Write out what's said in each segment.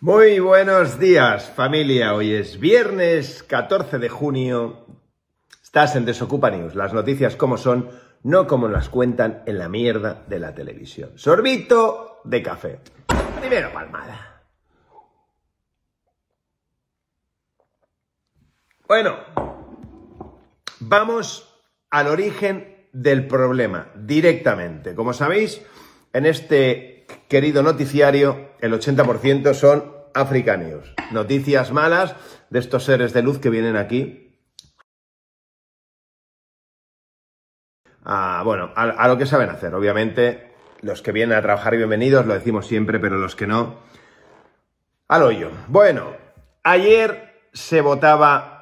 Muy buenos días familia, hoy es viernes 14 de junio, estás en Desocupa News, las noticias como son, no como las cuentan en la mierda de la televisión. Sorbito de café. Primero palmada. Bueno, vamos al origen del problema directamente. Como sabéis, en este querido noticiario, el 80% son africanos. Noticias malas de estos seres de luz que vienen aquí ah, bueno, a, lo que saben hacer. Obviamente, los que vienen a trabajar bienvenidos, lo decimos siempre, pero los que no, al hoyo. Bueno, ayer se votaba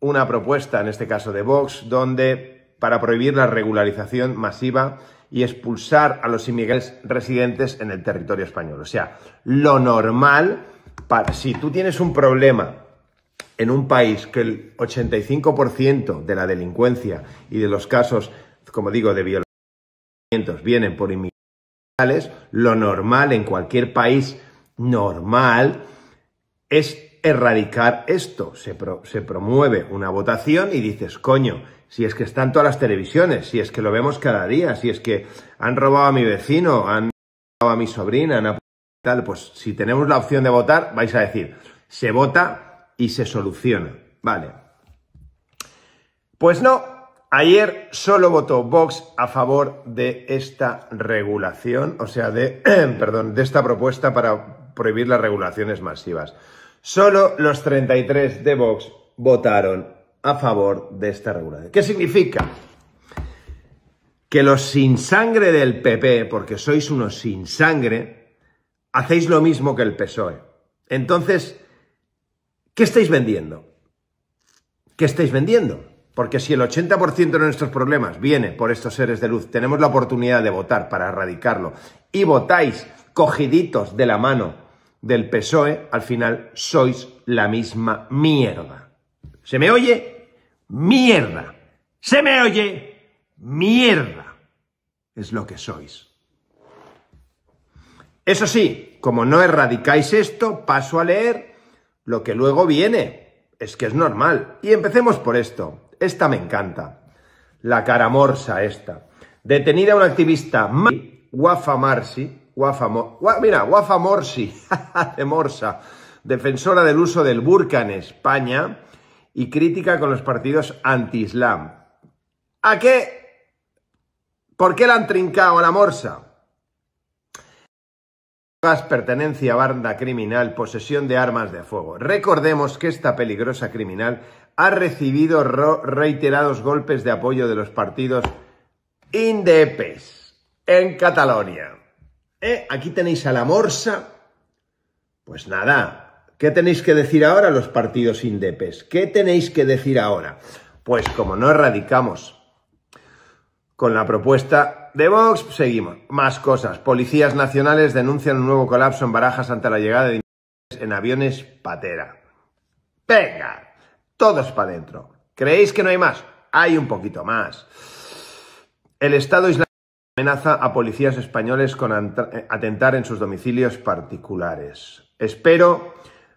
una propuesta, en este caso de Vox, donde para prohibir la regularización masiva y expulsar a los inmigrantes residentes en el territorio español. O sea, lo normal, si tú tienes un problema en un país que el 85% de la delincuencia y de los casos, como digo, de violaciones vienen por inmigrantes, lo normal en cualquier país normal es erradicar esto. Se, promueve una votación y dices, coño, si es que están todas las televisiones, si es que lo vemos cada día, si es que han robado a mi vecino, han robado a mi sobrina, han tal, pues si tenemos la opción de votar, vais a decir, se vota y se soluciona. Vale. Pues no, ayer solo votó Vox a favor de esta regulación, o sea, de, perdón, de esta propuesta para prohibir las regulaciones masivas. Solo los 33 de Vox votaron a favor de esta regulación. ¿Qué significa? Que los sin sangre del PP, porque sois unos sin sangre, hacéis lo mismo que el PSOE. Entonces, ¿qué estáis vendiendo? ¿Qué estáis vendiendo? Porque si el 80% de nuestros problemas viene por estos seres de luz, tenemos la oportunidad de votar para erradicarlo y votáis cogiditos de la mano del PSOE, al final sois la misma mierda. ¿Se me oye? Mierda. ¿Se me oye? Mierda. Es lo que sois. Eso sí, como no erradicáis esto, paso a leer lo que luego viene. Es que es normal. Y empecemos por esto. Esta me encanta. La cara morsa esta. Detenida una activista, Wafa mira, Wafa Morsi, de Morsa, defensora del uso del burka en España y crítica con los partidos anti-islam. ¿A qué? ¿Por qué la han trincado a la Morsa? pertenencia a banda criminal, posesión de armas de fuego. Recordemos que esta peligrosa criminal ha recibido reiterados golpes de apoyo de los partidos indepes en Cataluña. Eh, aquí tenéis a la morsa. Pues nada, ¿qué tenéis que decir ahora los partidos indepes? ¿Qué tenéis que decir ahora? Pues como no erradicamos con la propuesta de Vox, seguimos. Más cosas. Policías nacionales denuncian un nuevo colapso en Barajas ante la llegada de en aviones patera. ¡Venga! Todos para adentro. ¿Creéis que no hay más? Hay un poquito más. El Estado Islámico Amenaza a policías españoles con eh, atentar en sus domicilios particulares. Espero,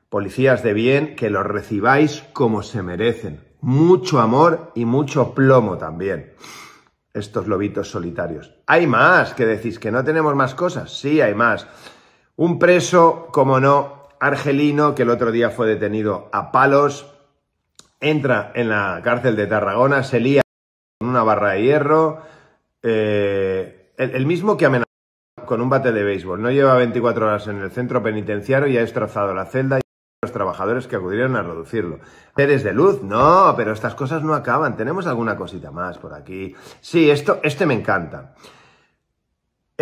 policías de bien, que los recibáis como se merecen. Mucho amor y mucho plomo también. Estos lobitos solitarios. Hay más, que decís que no tenemos más cosas. Sí, hay más. Un preso, como no, argelino, que el otro día fue detenido a palos, entra en la cárcel de Tarragona, se lía con una barra de hierro, eh, el, mismo que amenazó con un bate de béisbol, no lleva 24 horas en el centro penitenciario y ha destrozado la celda y los trabajadores que acudieron a reducirlo. eres de luz? No, pero estas cosas no acaban. Tenemos alguna cosita más por aquí. Sí, esto, este me encanta.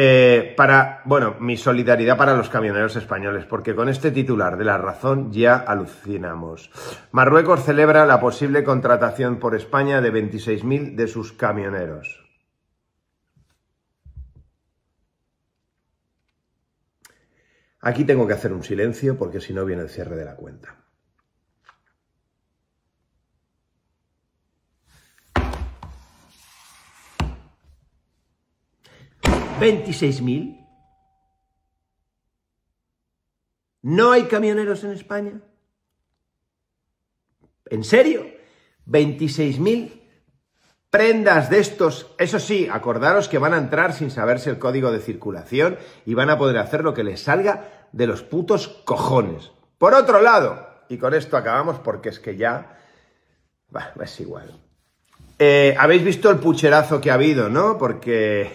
Eh, para, bueno, mi solidaridad para los camioneros españoles, porque con este titular de la razón ya alucinamos. Marruecos celebra la posible contratación por España de 26.000 de sus camioneros. Aquí tengo que hacer un silencio porque si no viene el cierre de la cuenta. ¿26.000? ¿No hay camioneros en España? ¿En serio? 26.000 prendas de estos. Eso sí, acordaros que van a entrar sin saberse el código de circulación y van a poder hacer lo que les salga de los putos cojones. Por otro lado, y con esto acabamos porque es que ya... es igual. Eh, habéis visto el pucherazo que ha habido, ¿no? Porque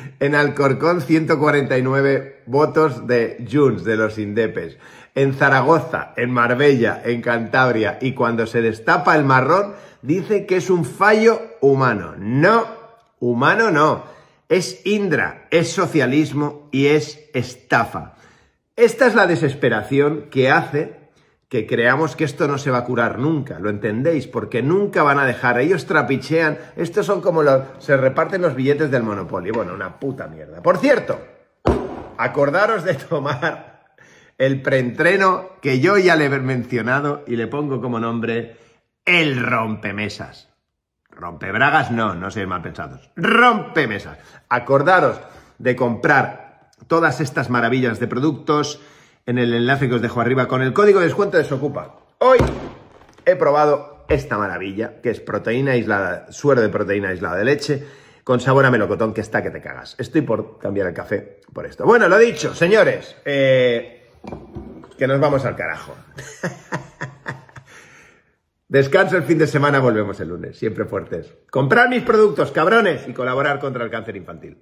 en Alcorcón 149 votos de Junts, de los Indepes. En Zaragoza, en Marbella, en Cantabria. Y cuando se destapa el marrón, dice que es un fallo humano. No, humano no. Es Indra, es socialismo y es estafa. Esta es la desesperación que hace que creamos que esto no se va a curar nunca, ¿lo entendéis? Porque nunca van a dejar, ellos trapichean, estos son como los, se reparten los billetes del Monopoly, bueno, una puta mierda. Por cierto, acordaros de tomar el preentreno que yo ya le he mencionado y le pongo como nombre el rompemesas. Rompebragas no, no seáis mal pensados. Rompemesas. Acordaros de comprar todas estas maravillas de productos en el enlace que os dejo arriba con el código de descuento Socupa. Hoy he probado esta maravilla, que es proteína aislada, suero de proteína aislada de leche, con sabor a melocotón, que está que te cagas. Estoy por cambiar el café por esto. Bueno, lo dicho, señores, eh, que nos vamos al carajo. Descanso el fin de semana, volvemos el lunes, siempre fuertes. Comprar mis productos, cabrones, y colaborar contra el cáncer infantil.